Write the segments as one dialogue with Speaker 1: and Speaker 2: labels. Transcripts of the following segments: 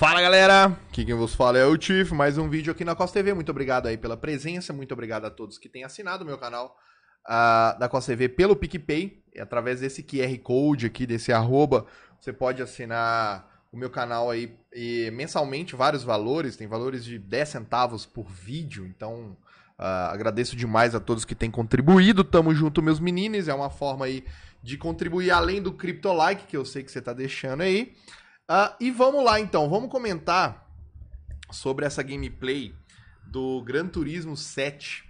Speaker 1: Fala galera, aqui quem vos fala é o Tiff, mais um vídeo aqui na Costa TV. Muito obrigado aí pela presença, muito obrigado a todos que têm assinado o meu canal uh, da Costa TV pelo PicPay. E através desse QR Code aqui, desse arroba, você pode assinar o meu canal aí e mensalmente vários valores, tem valores de 10 centavos por vídeo, então uh, agradeço demais a todos que têm contribuído. Tamo junto, meus meninos, é uma forma aí de contribuir além do criptolike que eu sei que você tá deixando aí. Uh, e vamos lá então, vamos comentar sobre essa gameplay do Gran Turismo 7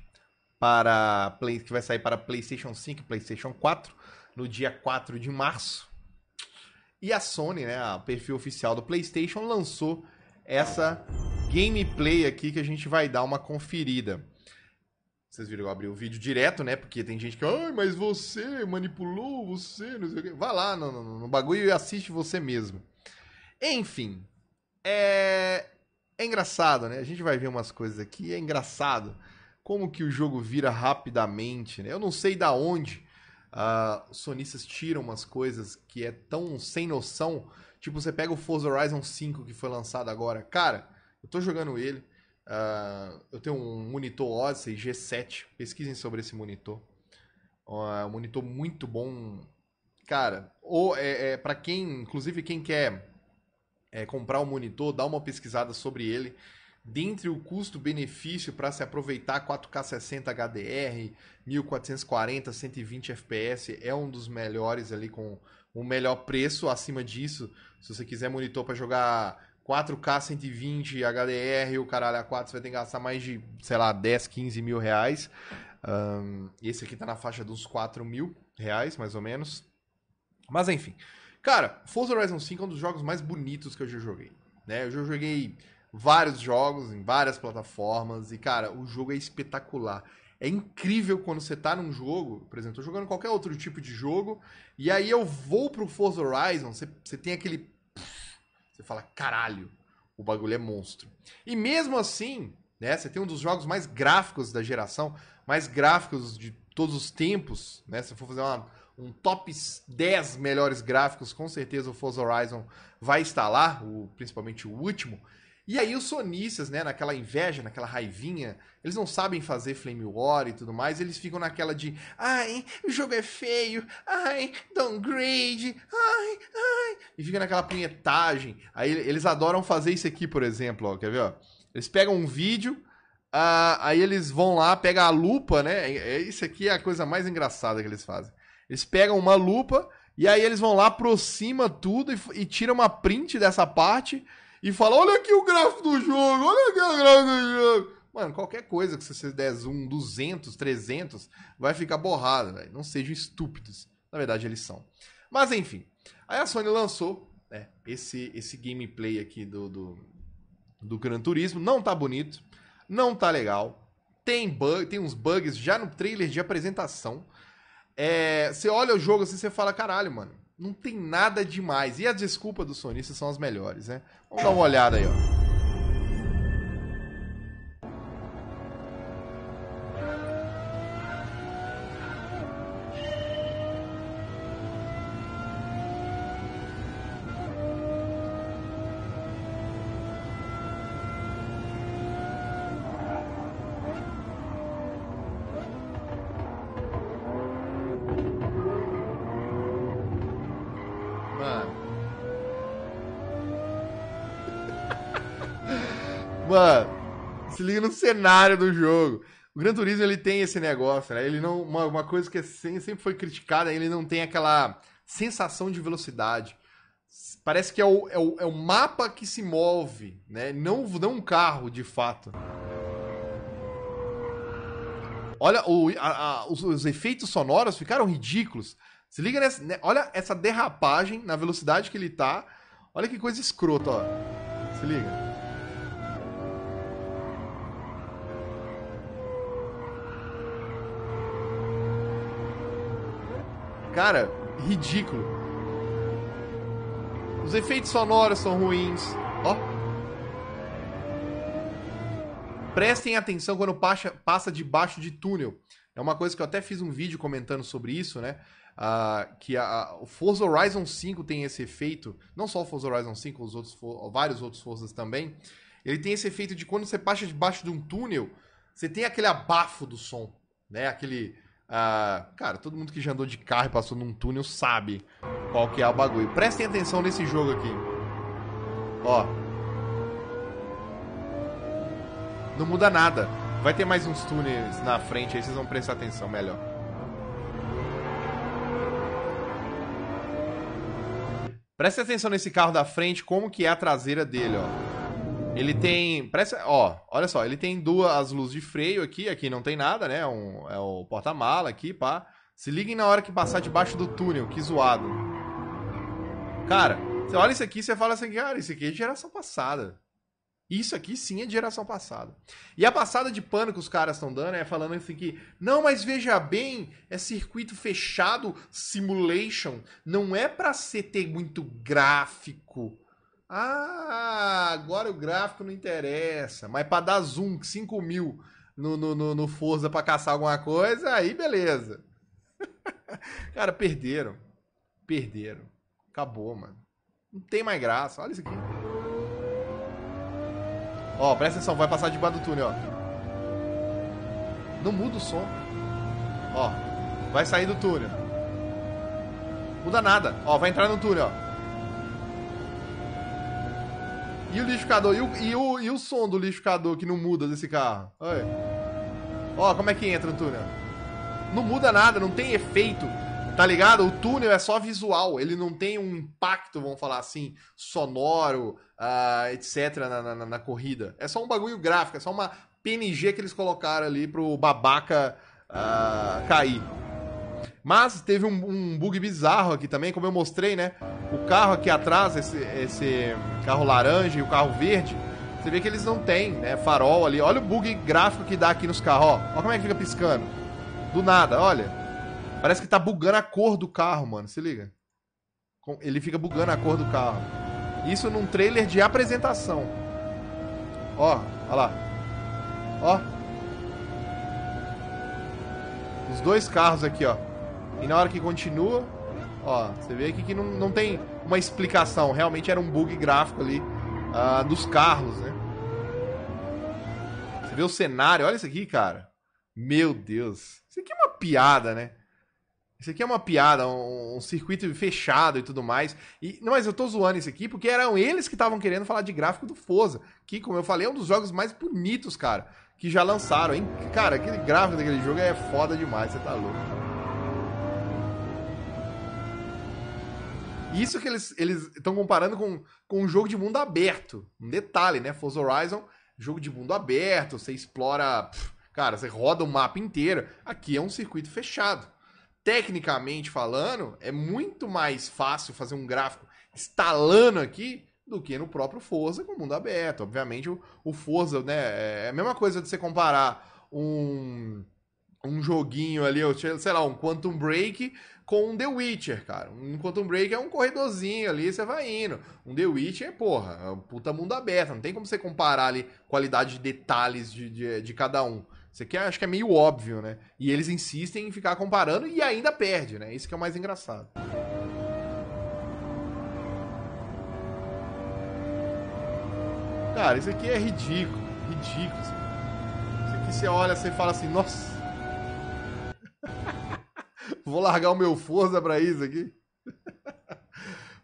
Speaker 1: para Play, que vai sair para PlayStation 5 e PlayStation 4 no dia 4 de março. E a Sony, né, a perfil oficial do PlayStation lançou essa gameplay aqui que a gente vai dar uma conferida. Vocês viram que eu abri o vídeo direto, né? Porque tem gente que, ai, mas você manipulou, você, não sei o quê. Vai lá no, no, no bagulho e assiste você mesmo. Enfim, é... é engraçado, né? A gente vai ver umas coisas aqui, é engraçado como que o jogo vira rapidamente, né? Eu não sei da onde uh, os sonistas tiram umas coisas que é tão sem noção. Tipo, você pega o Forza Horizon 5 que foi lançado agora. Cara, eu tô jogando ele. Uh, eu tenho um monitor Odyssey G7. Pesquisem sobre esse monitor. Uh, um monitor muito bom. Cara, ou é, é para quem, inclusive quem quer é, comprar um monitor, dá uma pesquisada sobre ele. Dentre o custo-benefício para se aproveitar 4K 60 HDR, 1440, 120 FPS, é um dos melhores ali com o melhor preço acima disso. Se você quiser monitor para jogar 4K 120 HDR, o caralho A4, você vai ter que gastar mais de, sei lá, 10, 15 mil reais. Um, esse aqui está na faixa dos 4 mil reais, mais ou menos. Mas enfim, Cara, Forza Horizon 5 é um dos jogos mais bonitos que eu já joguei. Né? Eu já joguei vários jogos em várias plataformas e, cara, o jogo é espetacular. É incrível quando você tá num jogo, por exemplo, tô jogando qualquer outro tipo de jogo, e aí eu vou pro Forza Horizon, você, você tem aquele. Você fala, caralho, o bagulho é monstro. E mesmo assim, né, você tem um dos jogos mais gráficos da geração, mais gráficos de todos os tempos, né? Se for fazer uma um top 10 melhores gráficos, com certeza o Forza Horizon vai estar lá, o, principalmente o último. E aí os sonistas, né, naquela inveja, naquela raivinha, eles não sabem fazer flame war e tudo mais, eles ficam naquela de ai, o jogo é feio, ai, downgrade, ai, ai, e fica naquela punhetagem. Aí eles adoram fazer isso aqui, por exemplo, ó, quer ver, ó? Eles pegam um vídeo, uh, aí eles vão lá, pegam a lupa, né? É, é, isso aqui é a coisa mais engraçada que eles fazem. Eles pegam uma lupa e aí eles vão lá, aproxima tudo e, e tiram uma print dessa parte e falam: olha aqui o gráfico do jogo, olha aqui o gráfico do jogo. Mano, qualquer coisa que você der zoom 200, 300, vai ficar borrado, velho. Não sejam estúpidos. Na verdade, eles são. Mas, enfim. Aí a Sony lançou né, esse, esse gameplay aqui do, do, do Gran Turismo. Não tá bonito, não tá legal. Tem, bug, tem uns bugs já no trailer de apresentação. É, você olha o jogo assim, você fala, caralho, mano, não tem nada demais. E as desculpas dos sonista são as melhores, né?
Speaker 2: Vamos dar uma olhada
Speaker 1: aí, ó. Mano, se liga no cenário do jogo. O Gran Turismo, ele tem esse negócio, né? Ele não... Uma, uma coisa que é, sempre foi criticada, ele não tem aquela sensação de velocidade. Parece que é o, é o, é o mapa que se move, né? Não, não um carro, de fato. Olha, o, a, a, os, os, efeitos sonoros ficaram ridículos. Se liga nessa. Né? Olha essa derrapagem na velocidade que ele tá. Olha que coisa escrota, ó. Se liga. Cara, ridículo. Os efeitos sonoros são ruins. Ó. Prestem atenção quando passa, passa debaixo de túnel. É uma coisa que eu até fiz um vídeo comentando sobre isso, né? Ah, que a, o Forza Horizon 5 tem esse efeito. Não só o Forza Horizon 5, os outros, vários outros Forzas também. Ele tem esse efeito de quando você passa debaixo de um túnel, você tem aquele abafo do som, né? Aquele ah, cara, todo mundo que já andou de carro e passou num túnel sabe qual que é o bagulho. Prestem atenção nesse jogo aqui. Ó. Não muda nada. Vai ter mais uns túneis na frente aí, vocês vão prestar atenção melhor. Prestem atenção nesse carro da frente, como que é a traseira dele, ó. Ele uhum. tem. Parece, ó, olha só, ele tem duas as luzes de freio aqui, aqui não tem nada, né? Um, é o porta-mala aqui, pá. Se liguem na hora que passar debaixo do túnel, que zoado. Cara, você olha isso aqui e você fala assim, cara, isso aqui é de geração passada. Isso aqui sim é de geração passada. E a passada de pano que os caras estão dando é falando assim que, não, mas veja bem, é circuito fechado, simulation, não é para ser ter muito gráfico, ah, agora o gráfico não interessa. Mas para dar zoom, 5 mil no, no, no, no Forza para caçar alguma coisa, aí beleza. Cara, perderam. Perderam. Acabou, mano. Não tem mais graça. Olha isso aqui. Ó, presta atenção, vai passar debaixo do túnel, ó. Não muda o som. Ó, vai sair do túnel. Muda nada. Ó, vai entrar no túnel, ó. E o liquidificador? E o, e o, e o som do liquidificador que não muda desse carro? Olha. Ó, como é que entra no túnel? Não muda nada, não tem efeito. Tá ligado? O túnel é só visual, ele não tem um impacto, vamos falar assim, sonoro, uh, ah, etc., na, na, na, corrida. É só um bagulho gráfico, é só uma PNG que eles colocaram ali pro babaca uh, cair. Mas teve um, um, bug bizarro aqui também, como eu mostrei, né? O carro aqui atrás, esse, esse carro laranja e o carro verde, você vê que eles não têm, né? Farol ali. Olha o bug gráfico que dá aqui nos carros, ó. Olha como é que fica piscando. Do nada, olha. Parece que tá bugando a cor do carro, mano. Se liga. Ele fica bugando a cor do carro. Isso num trailer de apresentação. Ó, olha lá. Ó. Os dois carros aqui, ó. E na hora que continua, ó, você vê aqui que não, não tem uma explicação. Realmente era um bug gráfico ali uh, dos carros, né? Você vê o cenário, olha isso aqui, cara. Meu Deus. Isso aqui é uma piada, né? Isso aqui é uma piada, um, um, circuito fechado e tudo mais. E, não, mas eu tô zoando isso aqui porque eram eles que estavam querendo falar de gráfico do Forza, que, como eu falei, é um dos jogos mais bonitos, cara, que já lançaram, hein? Cara, aquele gráfico daquele jogo é foda demais, você tá louco. Isso que eles estão comparando com, com um jogo de mundo aberto. Um detalhe, né? Forza Horizon, jogo de mundo aberto, você explora. Pff, cara, você roda o mapa inteiro. Aqui é um circuito fechado. Tecnicamente falando, é muito mais fácil fazer um gráfico estalando aqui do que no próprio Forza com o mundo aberto. Obviamente, o, o Forza, né? É a mesma coisa de você comparar um um joguinho ali, sei lá, um Quantum Break com um The Witcher, cara. Um Quantum Break é um corredorzinho ali, você vai indo. Um The Witcher é, porra, é um puta mundo aberto. Não tem como você comparar ali qualidade de detalhes de, de, de cada um. Isso aqui é, acho que é meio óbvio, né? E eles insistem em ficar comparando e ainda perde, né? Isso que é o mais engraçado. Cara, isso aqui é ridículo, ridículo. Assim. Isso aqui você olha, você fala assim, nossa, Vou largar o meu Forza pra isso aqui.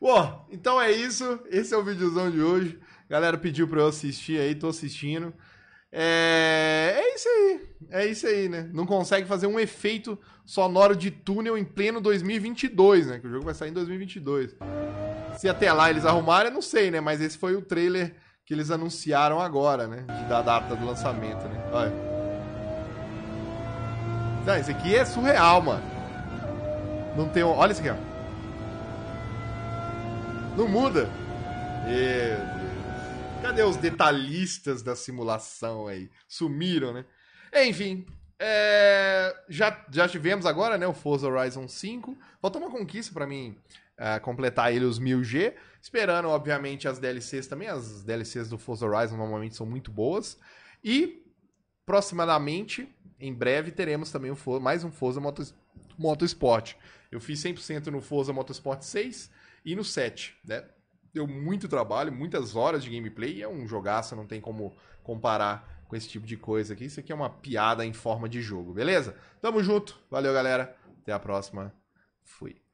Speaker 1: Bom, então é isso. Esse é o videozão de hoje. A galera pediu pra eu assistir aí, tô assistindo. É... é isso aí. É isso aí, né? Não consegue fazer um efeito sonoro de túnel em pleno 2022, né? Que o jogo vai sair em 2022. Se até lá eles arrumaram, eu não sei, né? Mas esse foi o trailer que eles anunciaram agora, né? Da data do lançamento, né? Olha. Não, esse aqui é surreal, mano. Não tem. Olha isso aqui, ó. Não muda. Cadê os detalhistas da simulação aí? Sumiram, né? Enfim. É... Já, já tivemos agora, né? O Forza Horizon 5. Faltou uma conquista para mim uh, completar ele os 1000G. Esperando, obviamente, as DLCs também. As DLCs do Forza Horizon normalmente são muito boas. E, aproximadamente, em breve, teremos também um Forza, mais um Forza Motorsport Motorsport. Eu fiz 100% no Forza Motorsport 6 e no 7, né? Deu muito trabalho, muitas horas de gameplay, é um jogaço, não tem como comparar com esse tipo de coisa aqui. Isso aqui é uma piada em forma de jogo, beleza? Tamo junto, valeu galera, até a próxima, fui.